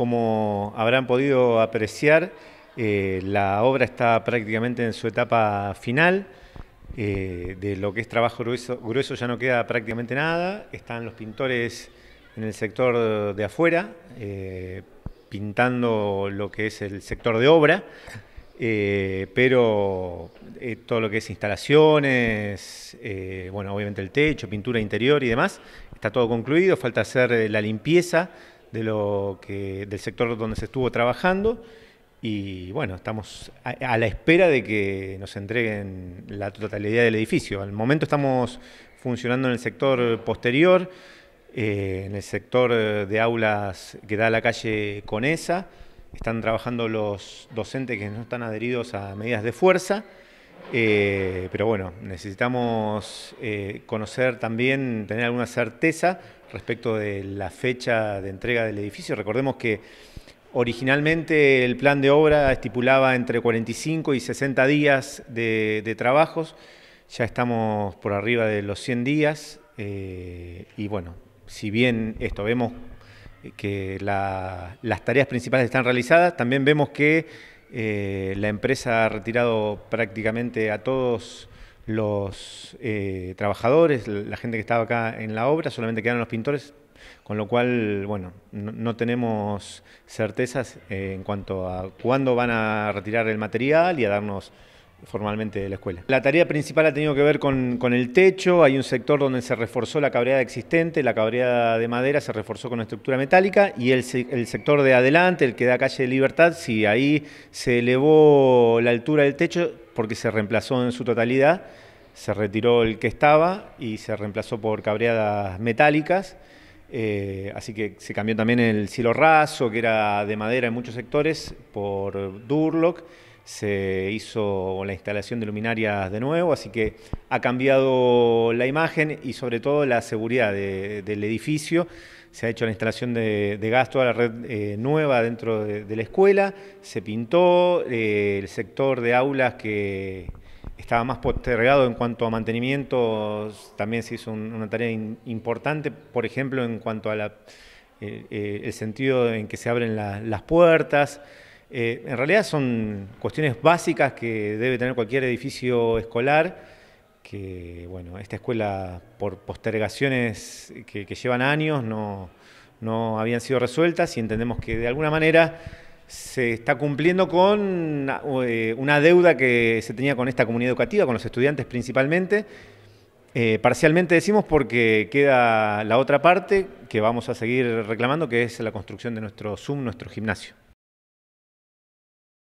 Como habrán podido apreciar, eh, la obra está prácticamente en su etapa final. Eh, de lo que es trabajo grueso, grueso ya no queda prácticamente nada. Están los pintores en el sector de afuera, eh, pintando lo que es el sector de obra, pero todo lo que es instalaciones, bueno, obviamente el techo, pintura interior y demás, está todo concluido, falta hacer la limpieza de lo que, del sector donde se estuvo trabajando. Y bueno, estamos a, la espera de que nos entreguen la totalidad del edificio. Al momento estamos funcionando en el sector posterior, eh, en el sector de aulas que da la calle Conesa. Están trabajando los docentes que no están adheridos a medidas de fuerza. Eh, pero bueno, necesitamos eh, conocer también, tener alguna certeza respecto de la fecha de entrega del edificio. Recordemos que originalmente el plan de obra estipulaba entre 45 y 60 días de, trabajos, ya estamos por arriba de los 100 días eh, y bueno, si bien esto vemos que las tareas principales están realizadas, también vemos que eh, la empresa ha retirado prácticamente a todos los eh, trabajadores, la gente que estaba acá en la obra, solamente quedaron los pintores, con lo cual, bueno, no, tenemos certezas eh, en cuanto a cuándo van a retirar el material y a darnos formalmente la escuela. La tarea principal ha tenido que ver con, el techo, hay un sector donde se reforzó la cabreada existente, la cabreada de madera se reforzó con estructura metálica y el, el, sector de adelante, el que da calle de Libertad, si ahí se elevó la altura del techo, porque se reemplazó en su totalidad, se retiró el que estaba y se reemplazó por cabreadas metálicas. Eh, así que se cambió también el cielo raso, que era de madera en muchos sectores, por Durlock se hizo la instalación de luminarias de nuevo, así que ha cambiado la imagen y sobre todo la seguridad del edificio. Se ha hecho la instalación de, gasto gas, toda la red eh, nueva dentro de, la escuela, se pintó eh, el sector de aulas que estaba más postergado en cuanto a mantenimiento, también se hizo una tarea importante, por ejemplo, en cuanto a eh, el sentido en que se abren las puertas. Eh, en realidad son cuestiones básicas que debe tener cualquier edificio escolar, que bueno, esta escuela por postergaciones que, llevan años no, habían sido resueltas y entendemos que de alguna manera se está cumpliendo con eh, una, deuda que se tenía con esta comunidad educativa, con los estudiantes principalmente. Eh, parcialmente decimos porque queda la otra parte que vamos a seguir reclamando, que es la construcción de nuestro Zoom, nuestro gimnasio.